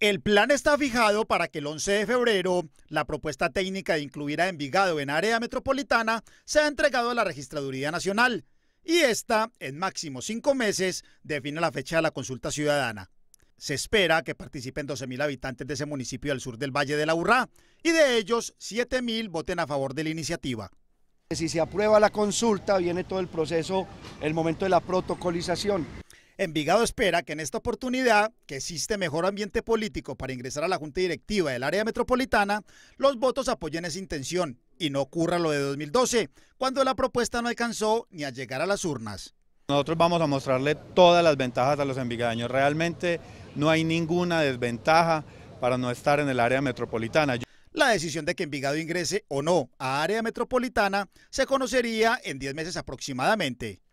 El plan está fijado para que el 11 de febrero la propuesta técnica de incluir a Envigado en área metropolitana sea entregado a la Registraduría Nacional y esta, en máximo cinco meses, define la fecha de la consulta ciudadana. Se espera que participen 12.000 habitantes de ese municipio al sur del Valle de la Urrá y de ellos 7.000 voten a favor de la iniciativa. Si se aprueba la consulta, viene todo el proceso, el momento de la protocolización. Envigado espera que en esta oportunidad, que existe mejor ambiente político para ingresar a la Junta Directiva del área metropolitana, los votos apoyen esa intención y no ocurra lo de 2012, cuando la propuesta no alcanzó ni a llegar a las urnas. Nosotros vamos a mostrarle todas las ventajas a los envigadaños, Realmente no hay ninguna desventaja para no estar en el área metropolitana. La decisión de que Envigado ingrese o no a área metropolitana se conocería en 10 meses aproximadamente.